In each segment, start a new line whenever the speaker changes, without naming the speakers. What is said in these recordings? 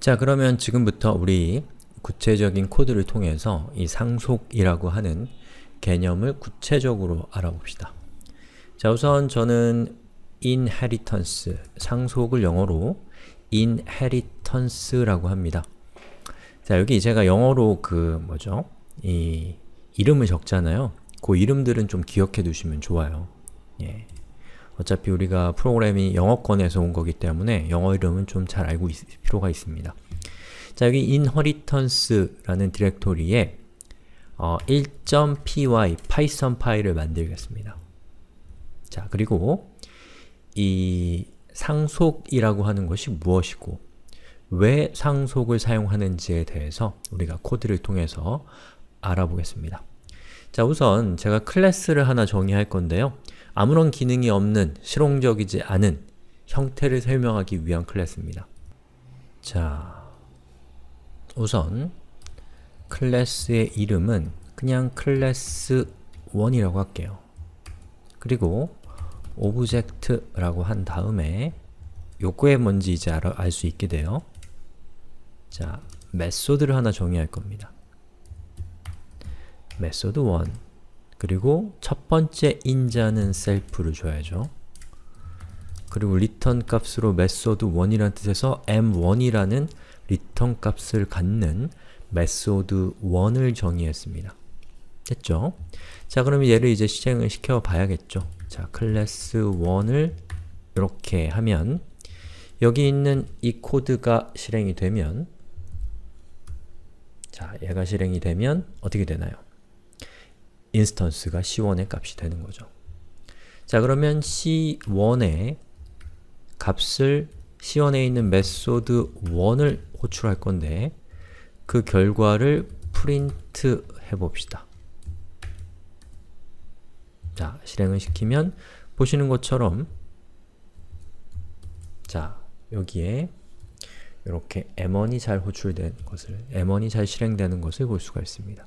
자, 그러면 지금부터 우리 구체적인 코드를 통해서 이 상속이라고 하는 개념을 구체적으로 알아봅시다. 자, 우선 저는 inheritance, 상속을 영어로 inheritance라고 합니다. 자, 여기 제가 영어로 그 뭐죠? 이 이름을 적잖아요. 그 이름들은 좀 기억해 두시면 좋아요. 예. 어차피 우리가 프로그램이 영어권에서 온 거기 때문에 영어 이름은 좀 잘 알고 있을 필요가 있습니다. 자, 여기 inheritance라는 디렉토리에 어, 1.py 파이썬 파일을 만들겠습니다. 자, 그리고 이 상속이라고 하는 것이 무엇이고 왜 상속을 사용하는지에 대해서 우리가 코드를 통해서 알아보겠습니다. 자, 우선 제가 클래스를 하나 정의할 건데요. 아무런 기능이 없는 실용적이지 않은 형태를 설명하기 위한 클래스입니다. 자, 우선 클래스의 이름은 그냥 클래스1이라고 할게요. 그리고 오브젝트라고 한 다음에 요거에 뭔지 이제 알 수 있게 돼요. 자, 메소드를 하나 정의할 겁니다. 메소드 1 그리고 첫 번째 인자는 셀프를 줘야죠. 그리고 리턴 값으로 메소드 1이라는 뜻에서 m1이라는 리턴 값을 갖는 메소드 1을 정의했습니다. 됐죠? 자, 그럼 얘를 이제 실행을 시켜 봐야겠죠. 자, 클래스 1을 이렇게 하면 여기 있는 이 코드가 실행이 되면 자, 얘가 실행이 되면 어떻게 되나요? 인스턴스가 c1의 값이 되는 거죠. 자 그러면 c1의 값을 c1에 있는 메소드 1을 호출할 건데 그 결과를 프린트 해봅시다. 자, 실행을 시키면 보시는 것처럼 자, 여기에 이렇게 m1이 잘 호출된 것을, m1이 잘 실행되는 것을 볼 수가 있습니다.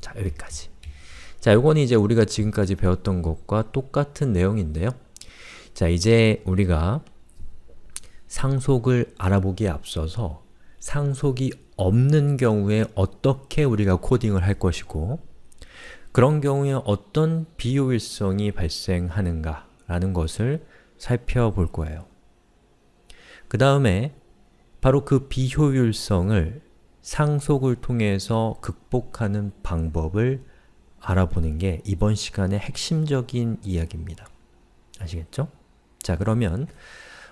자, 여기까지. 자, 요건 이제 우리가 지금까지 배웠던 것과 똑같은 내용인데요. 자, 이제 우리가 상속을 알아보기에 앞서서 상속이 없는 경우에 어떻게 우리가 코딩을 할 것이고 그런 경우에 어떤 비효율성이 발생하는가 라는 것을 살펴볼 거예요. 그 다음에 바로 그 비효율성을 상속을 통해서 극복하는 방법을 알아보는 게 이번 시간의 핵심적인 이야기입니다. 아시겠죠? 자, 그러면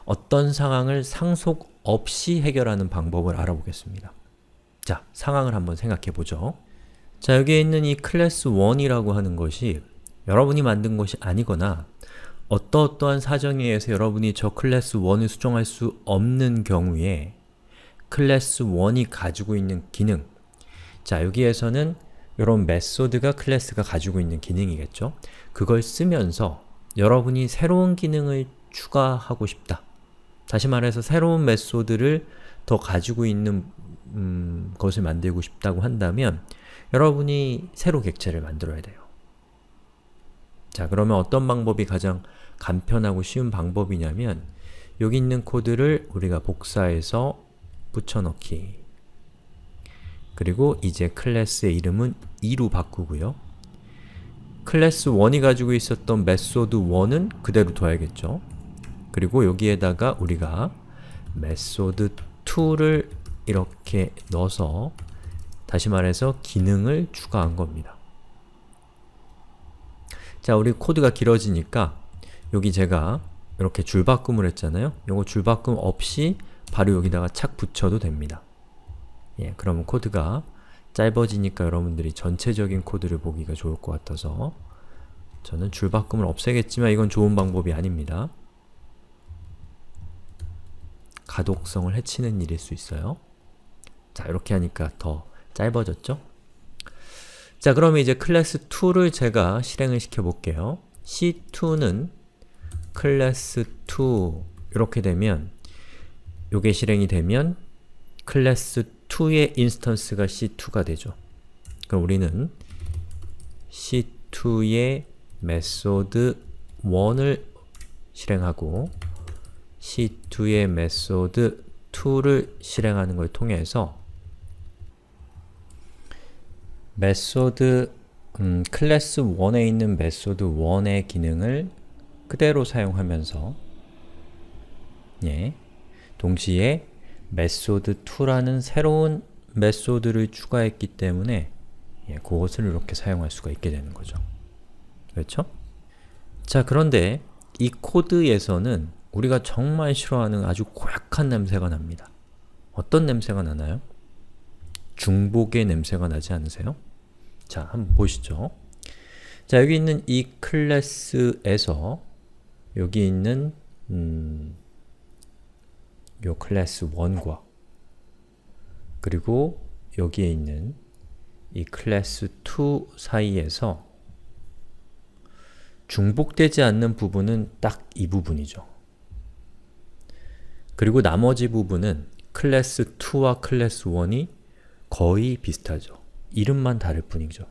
어떤 상황을 상속 없이 해결하는 방법을 알아보겠습니다. 자, 상황을 한번 생각해보죠. 자, 여기에 있는 이 클래스 1이라고 하는 것이 여러분이 만든 것이 아니거나 어떠어떠한 사정에 의해서 여러분이 저 클래스 1을 수정할 수 없는 경우에 클래스 1이 가지고 있는 기능 자 여기에서는 이런 메소드가 클래스가 가지고 있는 기능이겠죠? 그걸 쓰면서 여러분이 새로운 기능을 추가하고 싶다. 다시 말해서 새로운 메소드를 더 가지고 있는 음, 것을 만들고 싶다고 한다면 여러분이 새로 객체를 만들어야 돼요. 자 그러면 어떤 방법이 가장 간편하고 쉬운 방법이냐면 여기 있는 코드를 우리가 복사해서 붙여넣기 그리고 이제 클래스의 이름은 2로 바꾸고요. 클래스 1이 가지고 있었던 메소드 1은 그대로 둬야겠죠. 그리고 여기에다가 우리가 메소드 2를 이렇게 넣어서 다시 말해서 기능을 추가한 겁니다. 자, 우리 코드가 길어지니까 여기 제가 이렇게 줄바꿈을 했잖아요. 이거 줄바꿈 없이 바로 여기다가 착 붙여도 됩니다. 예, 그러면 코드가 짧아지니까 여러분들이 전체적인 코드를 보기가 좋을 것 같아서 저는 줄바꿈을 없애겠지만 이건 좋은 방법이 아닙니다. 가독성을 해치는 일일 수 있어요. 자, 이렇게 하니까 더 짧아졌죠? 자, 그러면 이제 클래스 2를 제가 실행을 시켜볼게요. c2는 클래스 2 이렇게 되면 요게 실행이 되면 클래스 2의 인스턴스가 C2가 되죠. 그럼 우리는 C2의 메소드 1을 실행하고 C2의 메소드 2를 실행하는 걸 통해서 메소드 음, 클래스 1에 있는 메소드 1의 기능을 그대로 사용하면서 예, 동시에 메소드2라는 새로운 메소드를 추가했기 때문에 예, 그것을 이렇게 사용할 수가 있게 되는 거죠. 그렇죠? 자 그런데 이 코드에서는 우리가 정말 싫어하는 아주 고약한 냄새가 납니다. 어떤 냄새가 나나요? 중복의 냄새가 나지 않으세요? 자, 한번 보시죠. 자, 여기 있는 이 클래스에서 여기 있는 음, 요 클래스 1과 그리고 여기에 있는 이 클래스 2 사이에서 중복되지 않는 부분은 딱 이 부분이죠. 그리고 나머지 부분은 클래스 2와 클래스 1이 거의 비슷하죠. 이름만 다를 뿐이죠.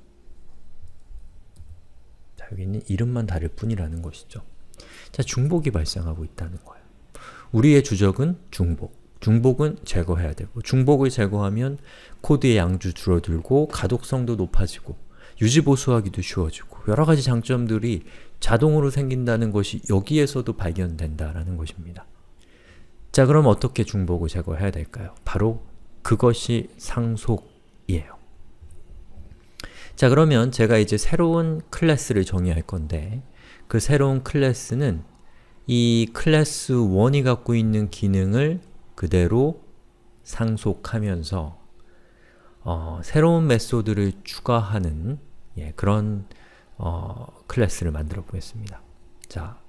자, 여기는 이름만 다를 뿐이라는 것이죠. 자, 중복이 발생하고 있다는 거예요. 우리의 주적은 중복, 중복은 제거해야 되고 중복을 제거하면 코드의 양주 줄어들고 가독성도 높아지고 유지보수하기도 쉬워지고 여러가지 장점들이 자동으로 생긴다는 것이 여기에서도 발견된다라는 것입니다. 자 그럼 어떻게 중복을 제거해야 될까요? 바로 그것이 상속이에요. 자 그러면 제가 이제 새로운 클래스를 정의할 건데 그 새로운 클래스는 이 클래스 1이 갖고 있는 기능을 그대로 상속하면서 어, 새로운 메소드를 추가하는 예, 그런 어, 클래스를 만들어 보겠습니다. 자,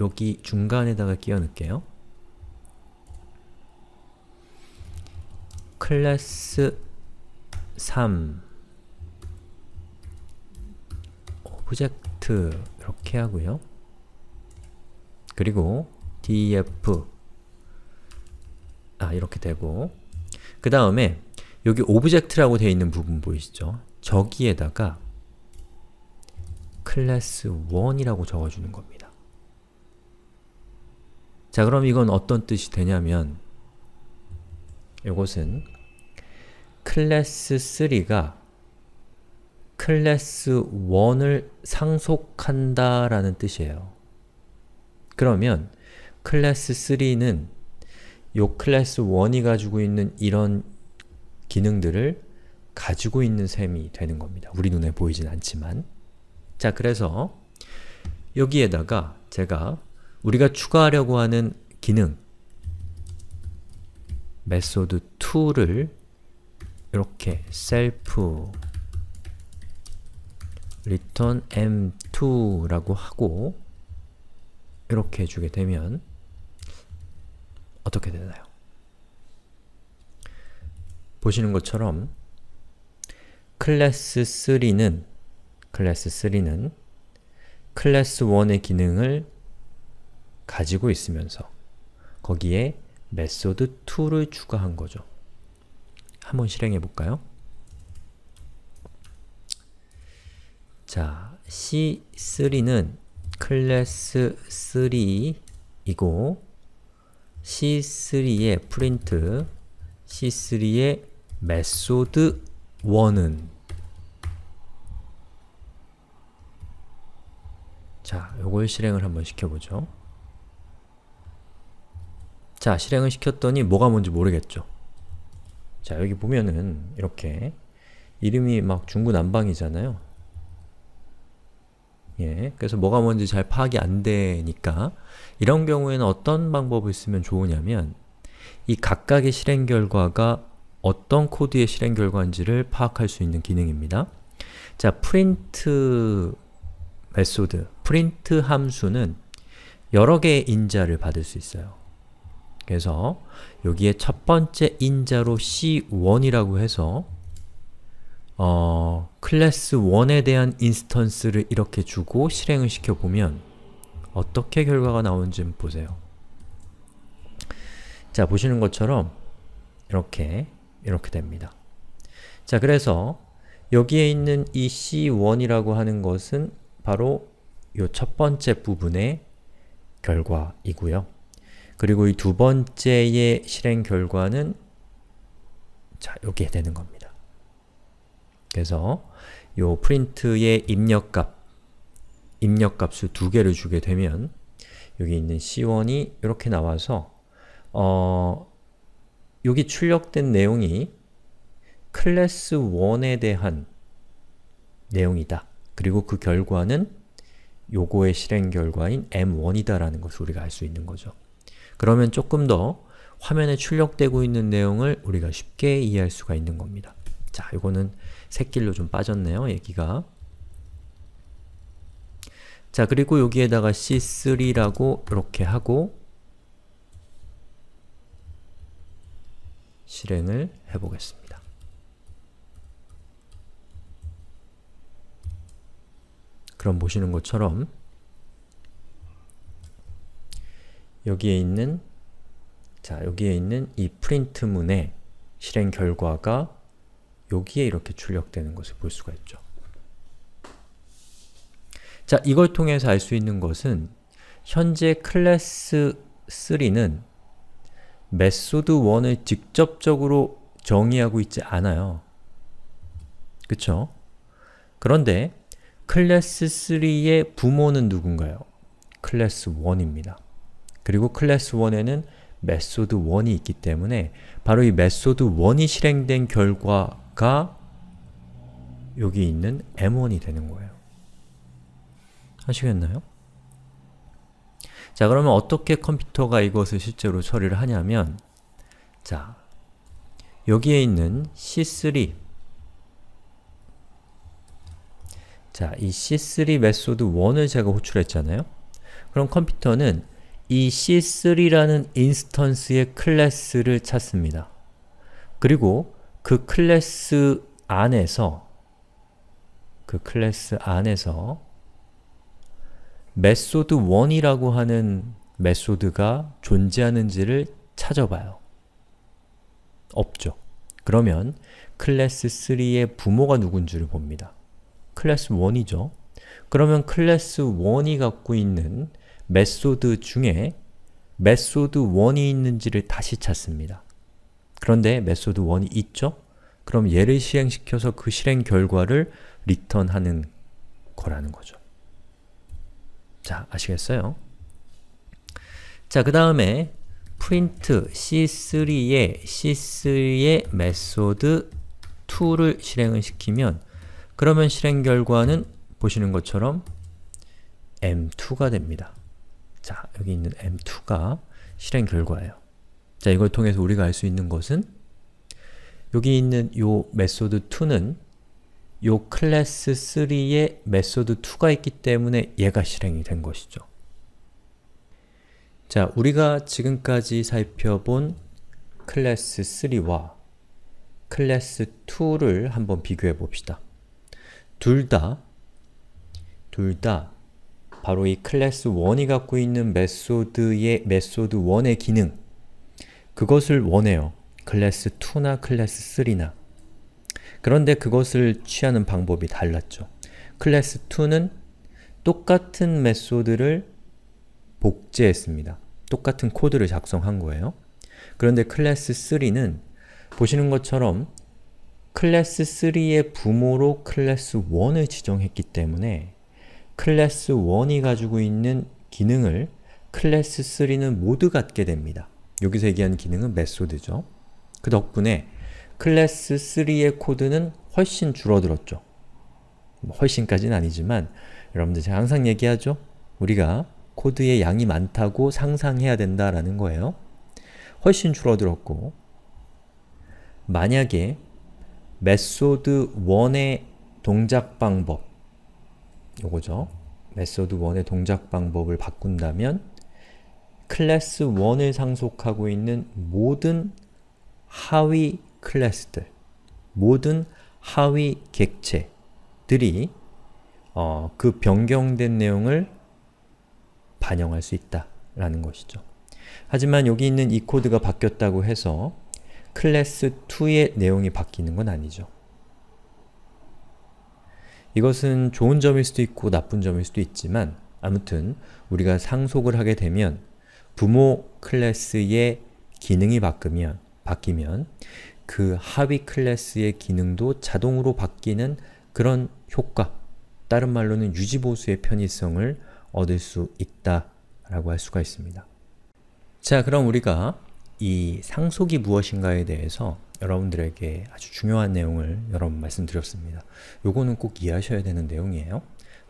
여기 중간에다가 끼워 넣을게요. 클래스 3 오브젝트 이렇게 하고요. 그리고 df 아 이렇게 되고 그 다음에 여기 오브젝트라고 되어 있는 부분 보이시죠? 저기에다가 클래스 1이라고 적어주는 겁니다. 자 그럼 이건 어떤 뜻이 되냐면 이것은 클래스 3가 클래스 1을 상속한다라는 뜻이에요. 그러면 클래스 3는 요 클래스 1이 가지고 있는 이런 기능들을 가지고 있는 셈이 되는 겁니다. 우리 눈에 보이진 않지만 자 그래서 여기에다가 제가 우리가 추가하려고 하는 기능 메소드 2를 이렇게 self return m2라고 하고 이렇게 해주게 되면 어떻게 되나요? 보시는 것처럼 클래스 3는 클래스 3는 클래스 1의 기능을 가지고 있으면서 거기에 메소드 2를 추가한 거죠. 한번 실행해 볼까요? 자, C3는 클래스 3이고 C3의 프린트 C3의 메소드 1은 자, 요걸 실행을 한번 시켜보죠. 자, 실행을 시켰더니 뭐가 뭔지 모르겠죠. 자, 여기 보면은 이렇게 이름이 막 중구난방이잖아요. 예, 그래서 뭐가 뭔지 잘 파악이 안 되니까 이런 경우에는 어떤 방법을 쓰면 좋으냐면 이 각각의 실행 결과가 어떤 코드의 실행 결과인지를 파악할 수 있는 기능입니다. 자, 프린트 메소드, 프린트 함수는 여러 개의 인자를 받을 수 있어요. 그래서 여기에 첫 번째 인자로 c1이라고 해서 어, 클래스 1에 대한 인스턴스를 이렇게 주고 실행을 시켜보면 어떻게 결과가 나오는지 보세요. 자, 보시는 것처럼 이렇게, 이렇게 됩니다. 자, 그래서 여기에 있는 이 C1이라고 하는 것은 바로 이 첫 번째 부분의 결과이고요. 그리고 이 두 번째의 실행 결과는 자, 여기에 되는 겁니다. 그래서 요 프린트의 입력값, 입력값을 두 개를 주게 되면 여기 있는 C1이 이렇게 나와서 어, 여기 출력된 내용이 클래스 1에 대한 내용이다. 그리고 그 결과는 요거의 실행 결과인 m1이다라는 것을 우리가 알 수 있는 거죠. 그러면 조금 더 화면에 출력되고 있는 내용을 우리가 쉽게 이해할 수가 있는 겁니다. 자, 이거는 샛길로좀 빠졌네요, 얘기가. 자, 그리고 여기에다가 C3라고 이렇게 하고 실행을 해보겠습니다. 그럼 보시는 것처럼 여기에 있는 자, 여기에 있는 이 프린트문의 실행 결과가 여기에 이렇게 출력되는 것을 볼 수가 있죠. 자, 이걸 통해서 알 수 있는 것은 현재 클래스 3는 메소드 1을 직접적으로 정의하고 있지 않아요. 그쵸? 그런데 클래스 3의 부모는 누군가요? 클래스 1입니다. 그리고 클래스 1에는 메소드 1이 있기 때문에 바로 이 메소드 1이 실행된 결과 가 여기 있는 m1이 되는 거예요. 하시겠나요? 자, 그러면 어떻게 컴퓨터가 이것을 실제로 처리를 하냐면 자, 여기에 있는 C3 자, 이 C3 메소드 1을 제가 호출했잖아요? 그럼 컴퓨터는 이 C3라는 인스턴스의 클래스를 찾습니다. 그리고 그 클래스 안에서 그 클래스 안에서 메소드 1이라고 하는 메소드가 존재하는지를 찾아봐요. 없죠. 그러면 클래스 3의 부모가 누군지를 봅니다. 클래스 1이죠. 그러면 클래스 1이 갖고 있는 메소드 중에 메소드 1이 있는지를 다시 찾습니다. 그런데 메소드 1이 있죠? 그럼 얘를 실행시켜서 그 실행 결과를 리턴하는 거라는 거죠. 자, 아시겠어요? 자, 그 다음에 print c3에 c3의 메소드 2를 실행을 시키면 그러면 실행 결과는 보시는 것처럼 m2가 됩니다. 자, 여기 있는 m2가 실행 결과예요. 자, 이걸 통해서 우리가 알 수 있는 것은 여기 있는 요 메소드 2는 요 클래스 3에 메소드 2가 있기 때문에 얘가 실행이 된 것이죠. 자, 우리가 지금까지 살펴본 클래스 3와 클래스 2를 한번 비교해 봅시다. 둘 다, 둘 다 바로 이 클래스 1이 갖고 있는 메소드의 메소드 1의 기능 그것을 원해요. 클래스 2나 클래스 3나 그런데 그것을 취하는 방법이 달랐죠. 클래스 2는 똑같은 메소드를 복제했습니다. 똑같은 코드를 작성한 거예요. 그런데 클래스 3는 보시는 것처럼 클래스 3의 부모로 클래스 1을 지정했기 때문에 클래스 1이 가지고 있는 기능을 클래스 3는 모두 갖게 됩니다. 여기서 얘기한 기능은 메소드죠. 그 덕분에 클래스 3의 코드는 훨씬 줄어들었죠. 뭐 훨씬까지는 아니지만 여러분들 제가 항상 얘기하죠? 우리가 코드의 양이 많다고 상상해야 된다라는 거예요. 훨씬 줄어들었고 만약에 메소드 1의 동작 방법 요거죠. 메소드 1의 동작 방법을 바꾼다면 클래스 1을 상속하고 있는 모든 하위 클래스들, 모든 하위 객체들이 어, 그 변경된 내용을 반영할 수 있다라는 것이죠. 하지만 여기 있는 이 코드가 바뀌었다고 해서 클래스 2의 내용이 바뀌는 건 아니죠. 이것은 좋은 점일 수도 있고 나쁜 점일 수도 있지만 아무튼 우리가 상속을 하게 되면 부모 클래스의 기능이 바뀌면, 바뀌면 그 하위 클래스의 기능도 자동으로 바뀌는 그런 효과, 다른 말로는 유지보수의 편의성을 얻을 수 있다라고 할 수가 있습니다. 자, 그럼 우리가 이 상속이 무엇인가에 대해서 여러분들에게 아주 중요한 내용을 여러 분 말씀드렸습니다. 요거는 꼭 이해하셔야 되는 내용이에요.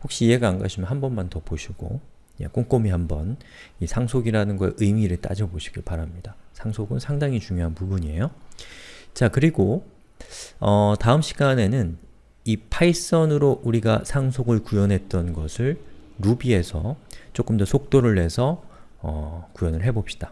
혹시 이해가 안 가시면 한 번만 더 보시고 예, 꼼꼼히 한번 이 상속이라는 거의 의미를 따져보시길 바랍니다. 상속은 상당히 중요한 부분이에요. 자, 그리고 어, 다음 시간에는 이 파이썬으로 우리가 상속을 구현했던 것을 루비에서 조금 더 속도를 내서 어, 구현을 해봅시다.